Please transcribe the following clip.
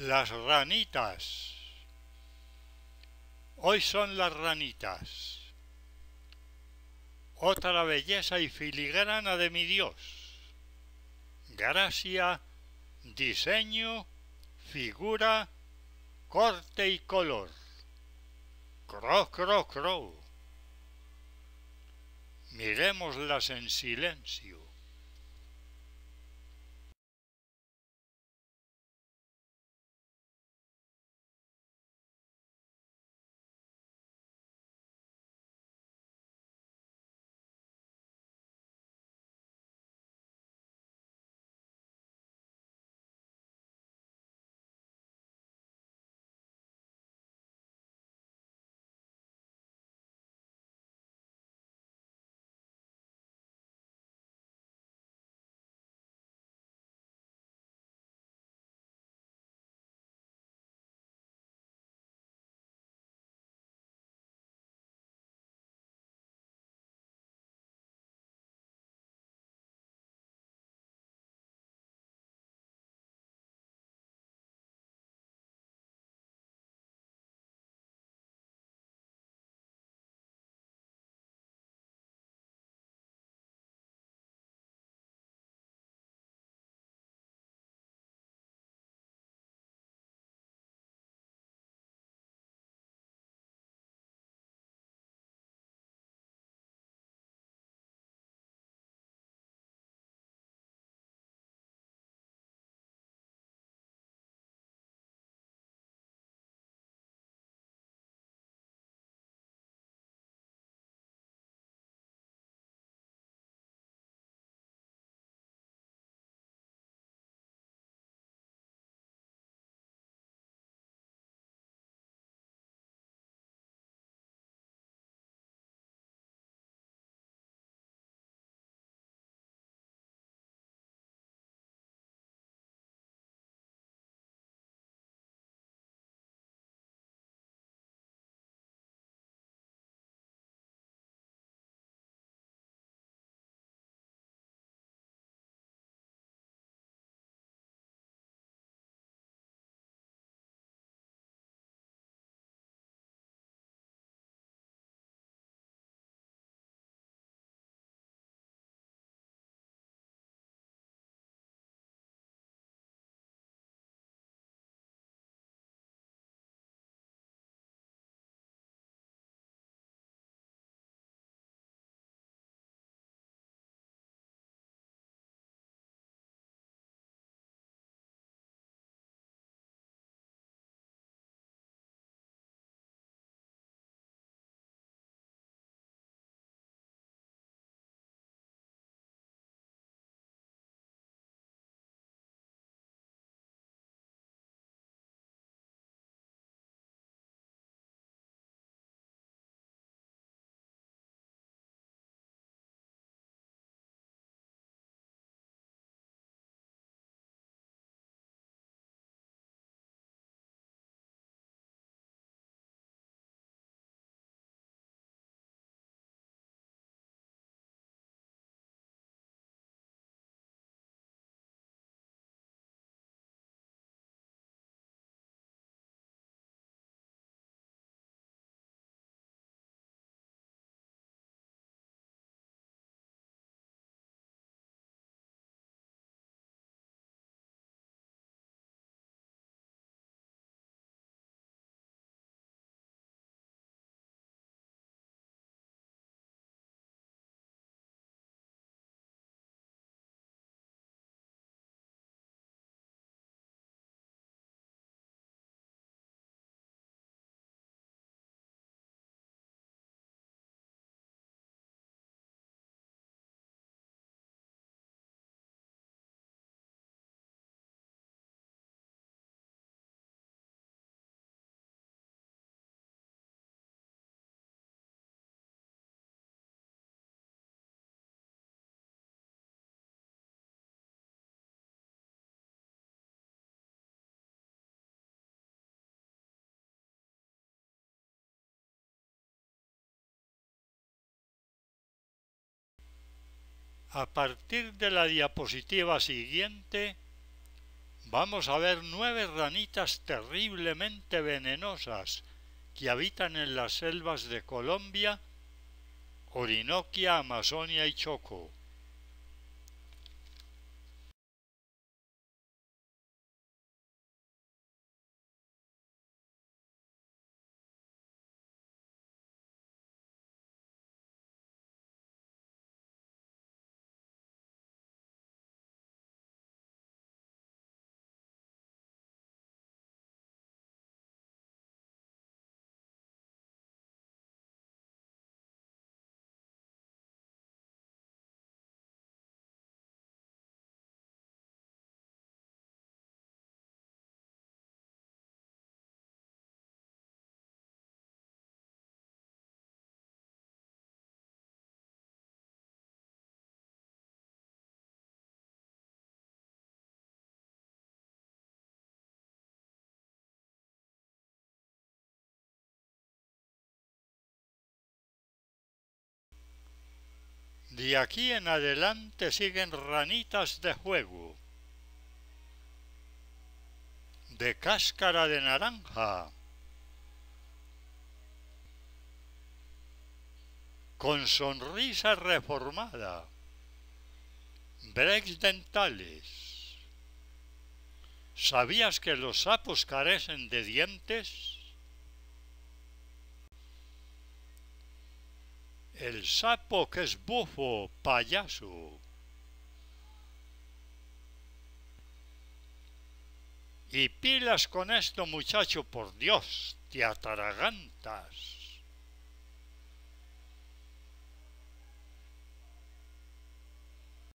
las ranitas. Hoy son las ranitas. Otra belleza y filigrana de mi Dios. Gracia, diseño, figura, corte y color. Cro, cro, cro. Miremoslas en silencio. A partir de la diapositiva siguiente vamos a ver nueve ranitas terriblemente venenosas que habitan en las selvas de Colombia, Orinoquia, Amazonia y Choco. De aquí en adelante siguen ranitas de juego. De cáscara de naranja. Con sonrisa reformada. Breaks dentales. ¿Sabías que los sapos carecen de dientes? El sapo que es bufo, payaso. Y pilas con esto, muchacho, por Dios, te ataragantas.